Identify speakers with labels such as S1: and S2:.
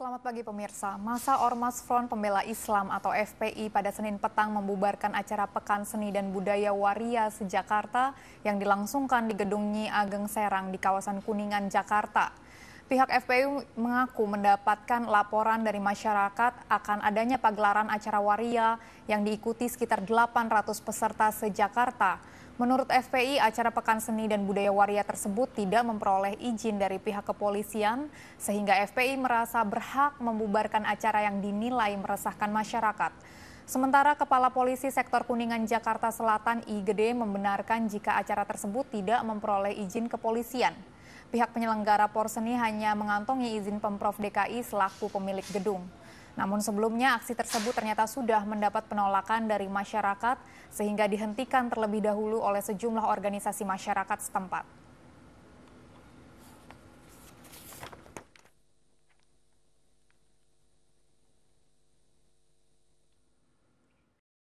S1: Selamat pagi pemirsa. Masa Ormas Front Pembela Islam atau FPI pada Senin petang membubarkan acara Pekan Seni dan Budaya Waria sejakarta yang dilangsungkan di Gedung Nyi Ageng Serang di kawasan Kuningan, Jakarta. Pihak FPU mengaku mendapatkan laporan dari masyarakat akan adanya pagelaran acara waria yang diikuti sekitar 800 peserta se-Jakarta. Menurut FPI, acara Pekan Seni dan Budaya Waria tersebut tidak memperoleh izin dari pihak kepolisian, sehingga FPI merasa berhak membubarkan acara yang dinilai meresahkan masyarakat. Sementara Kepala Polisi Sektor Kuningan Jakarta Selatan Igede membenarkan jika acara tersebut tidak memperoleh izin kepolisian. Pihak penyelenggara Porseni hanya mengantongi izin Pemprov DKI selaku pemilik gedung. Namun sebelumnya aksi tersebut ternyata sudah mendapat penolakan dari masyarakat sehingga dihentikan terlebih dahulu oleh sejumlah organisasi masyarakat setempat.